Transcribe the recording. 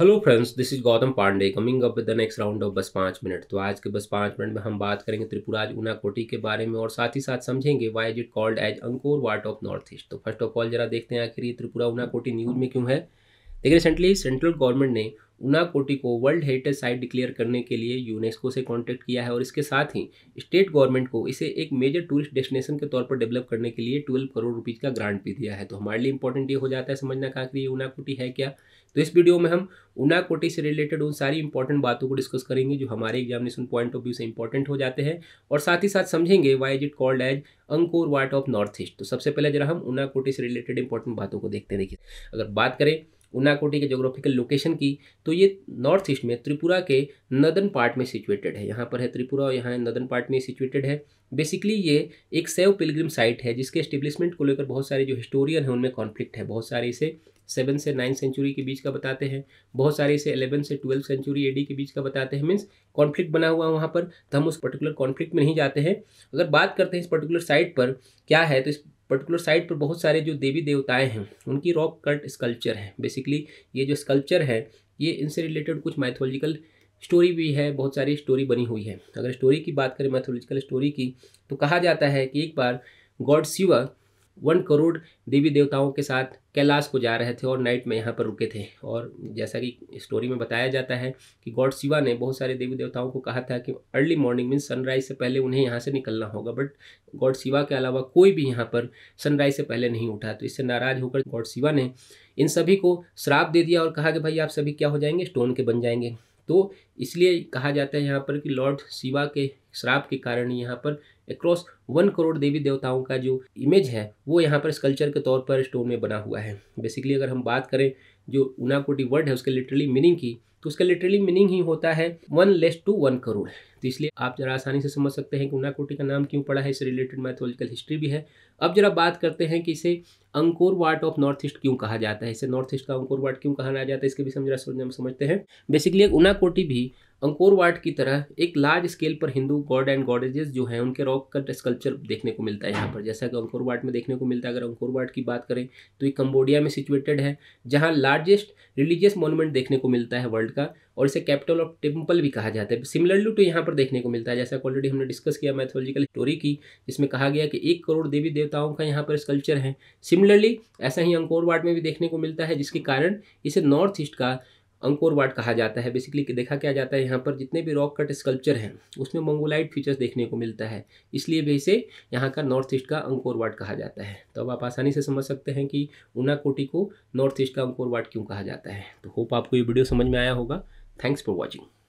hello friends this is Gautam Pandey coming up with the next round of बस पाँच minute तो आज के बस पाँच मिनट में हम बात करेंगे त्रिपुराज ऊना कोटी के बारे में और साथ ही साथ समझेंगे why is it called as Angkor Wat of North East तो फर्स्ट ऑफ ऑल जरा देखते हैं आखिर ये त्रिपुरा ऊना कोटी न्यूज में क्यों है देखिए रिसेंटली सेंट्रल गवर्नमेंट ने उनाकोटी को वर्ल्ड हेरिटेज साइट डिक्लेयर करने के लिए यूनेस्को से कॉन्टैक्ट किया है और इसके साथ ही स्टेट गवर्नमेंट को इसे एक मेजर टूरिस्ट डेस्टिनेशन के तौर पर डेवलप करने के लिए ट्वेल्व करोड़ रुपीज़ का ग्रांट भी दिया है तो हमारे लिए इंपॉर्टेंट ये हो जाता है समझना कहा कि ये उनाकोटी है क्या तो इस वीडियो में हम उनाकोटी से रिलेटेड उन सारी इंपॉर्टेंट बातों को डिस्कस करेंगे जो हमारे एग्जामिनेशन पॉइंट ऑफ व्यू से इंपॉर्टेंट हो जाते हैं और साथ ही साथ समझेंगे why is it called as Angkor Wat of North East तो सबसे पहले जरा हम उनाकोटी से रिलेटेड इंपॉर्टेंट बातों को देखते देखिए अगर बात करें उनाकोटी के जोग्राफिकल लोकेशन की तो ये नॉर्थ ईस्ट में त्रिपुरा के नदन पार्ट में सिचुएटेड है यहाँ पर है त्रिपुरा और यहाँ नदन पार्ट में सिचुएटेड है बेसिकली ये एक सेव पिलग्रिम साइट है जिसके स्टेब्लिशमेंट को लेकर बहुत सारे जो हिस्टोरियन हैं उनमें कॉन्फ्लिक्ट है बहुत सारे इसे सेवन से नाइन सेंचुरी के बीच का बताते हैं बहुत सारे इसे एलेवन से ट्वेल्व सेंचुरी एडी के बीच का बताते हैं मीन्स कॉन्फ्लिक्ट बना हुआ है वहाँ पर तो हम उस पर्टिकुलर कॉन्फ्लिक्ट में नहीं जाते हैं अगर बात करते हैं इस पर्टिकुलर साइट पर क्या है तो इस पर्टिकुलर साइट पर बहुत सारे जो देवी देवताएं हैं उनकी रॉक कट स्कल्पचर है बेसिकली ये जो स्कल्पचर है ये इनसे रिलेटेड कुछ माइथोलॉजिकल स्टोरी भी है बहुत सारी स्टोरी बनी हुई है अगर स्टोरी की बात करें मैथोलॉजिकल स्टोरी की तो कहा जाता है कि एक बार गॉड शिवा वन करोड़ देवी देवताओं के साथ कैलाश को जा रहे थे और नाइट में यहाँ पर रुके थे और जैसा कि स्टोरी में बताया जाता है कि गॉड शिवा ने बहुत सारे देवी देवताओं को कहा था कि अर्ली मॉर्निंग मीन सनराइज से पहले उन्हें यहाँ से निकलना होगा बट गॉड शिवा के अलावा कोई भी यहाँ पर सनराइज से पहले नहीं उठा तो इससे नाराज होकर गॉड शिवा ने इन सभी को श्राप दे दिया और कहा कि भाई आप सभी क्या हो जाएंगे स्टोन के बन जाएंगे तो इसलिए कहा जाता है यहाँ पर कि लॉर्ड शिवा के श्राप के कारण यहाँ पर अक्रॉस वन करोड़ देवी देवताओं का जो इमेज है वो यहाँ पर स्कल्चर के तौर पर स्टोन में बना हुआ है बेसिकली अगर हम बात करें जो ऊनाकोटी वर्ड है उसके लिटरली मीनिंग की तो उसका लिटरली मीनिंग ही होता है one less to one crore तो इसलिए आप जरा आसानी से समझ सकते हैं कि उनाकोटी का नाम क्यों पड़ा है इससे रिलेटेड मैथोलॉजिकल हिस्ट्री भी है अब जरा बात करते हैं कि इसे Angkor Wat of North East क्यों कहा जाता है इसे नॉर्थ ईस्ट का अंकोर वार्ड क्यों कहा जाता है इसके भी हम समझते हैं बेसिकली कोटी भी अंकोर वाट की तरह एक लार्ज स्केल पर हिंदू गॉड एंड गॉडेजेस जो हैं उनके रॉक कट स्कल्पचर देखने को मिलता है यहाँ पर जैसा कि अंकोर वाट में देखने को मिलता है अगर अंकोर वाट की बात करें तो ये कम्बोडिया में सिचुएटेड है जहाँ लार्जेस्ट रिलीजियस मोनूमेंट देखने को मिलता है वर्ल्ड का और इसे कैपिटल ऑफ टेम्पल भी कहा जाता है सिमिलरली टू यहाँ पर देखने को मिलता है जैसा ऑलरेडी हमने डिस्कस किया मैथोलॉजिकल स्टोरी की जिसमें कहा गया कि एक करोड़ देवी देवताओं का यहाँ पर स्कल्पचर है सिमिलरली ऐसा ही अंकोर वाट में भी देखने को मिलता है जिसके कारण इसे नॉर्थ ईस्ट का अंकोर वाट कहा जाता है बेसिकली कि देखा क्या जाता है यहाँ पर जितने भी रॉक कट स्कल्पचर हैं उसमें मंगोलाइट फीचर्स देखने को मिलता है इसलिए भी इसे यहाँ का नॉर्थ ईस्ट का अंकोर वाट कहा जाता है तो अब आप आसानी से समझ सकते हैं कि ऊनाकोटी को नॉर्थ ईस्ट का अंकोर वाट क्यों कहा जाता है तो होप आपको ये वीडियो समझ में आया होगा थैंक्स फॉर वॉचिंग